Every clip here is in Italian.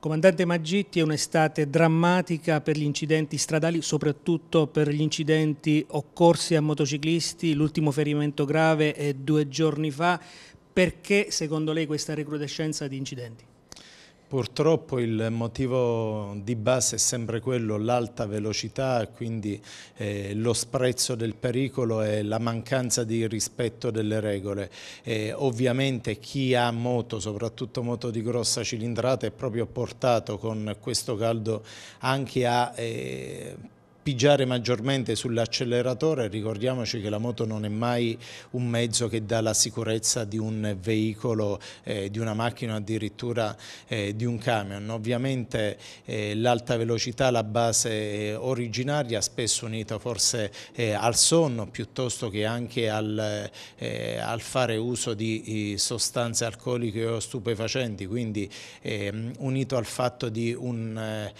Comandante Maggitti, è un'estate drammatica per gli incidenti stradali, soprattutto per gli incidenti occorsi a motociclisti, l'ultimo ferimento grave è due giorni fa. Perché secondo lei questa recrudescenza di incidenti? Purtroppo il motivo di base è sempre quello, l'alta velocità, quindi eh, lo sprezzo del pericolo e la mancanza di rispetto delle regole. Eh, ovviamente chi ha moto, soprattutto moto di grossa cilindrata, è proprio portato con questo caldo anche a... Eh, pigiare maggiormente sull'acceleratore, ricordiamoci che la moto non è mai un mezzo che dà la sicurezza di un veicolo, eh, di una macchina addirittura eh, di un camion. Ovviamente eh, l'alta velocità, la base eh, originaria, spesso unita forse eh, al sonno piuttosto che anche al, eh, al fare uso di sostanze alcoliche o stupefacenti, quindi ehm, unito al fatto di un,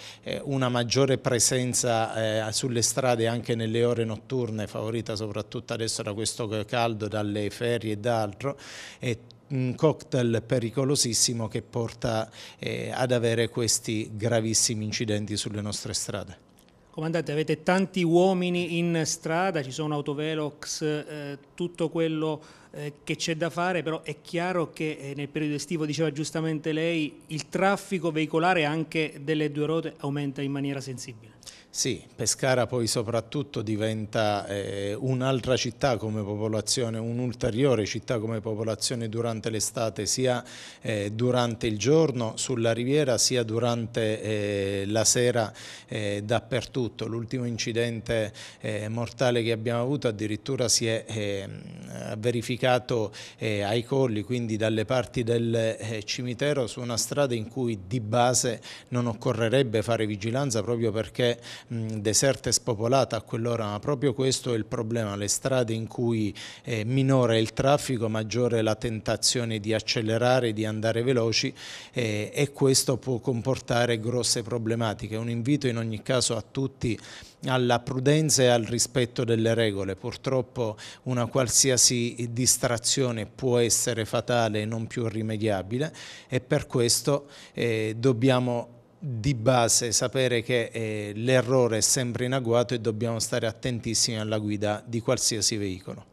una maggiore presenza sulle strade anche nelle ore notturne, favorita soprattutto adesso da questo caldo, dalle ferie e da altro, è un cocktail pericolosissimo che porta eh, ad avere questi gravissimi incidenti sulle nostre strade. Comandante, avete tanti uomini in strada, ci sono autovelox, eh, tutto quello eh, che c'è da fare, però è chiaro che eh, nel periodo estivo, diceva giustamente lei, il traffico veicolare anche delle due ruote aumenta in maniera sensibile. Sì, Pescara poi soprattutto diventa eh, un'altra città come popolazione, un'ulteriore città come popolazione durante l'estate, sia eh, durante il giorno sulla riviera, sia durante eh, la sera eh, dappertutto tutto, l'ultimo incidente eh, mortale che abbiamo avuto addirittura si è eh, verificato eh, ai colli, quindi dalle parti del eh, cimitero su una strada in cui di base non occorrerebbe fare vigilanza proprio perché mh, deserta e spopolata a quell'ora, ma proprio questo è il problema, le strade in cui eh, minore è il traffico, maggiore è la tentazione di accelerare, di andare veloci eh, e questo può comportare grosse problematiche. Un invito in ogni caso a tutti tutti alla prudenza e al rispetto delle regole. Purtroppo una qualsiasi distrazione può essere fatale e non più rimediabile e per questo eh, dobbiamo di base sapere che eh, l'errore è sempre in agguato e dobbiamo stare attentissimi alla guida di qualsiasi veicolo.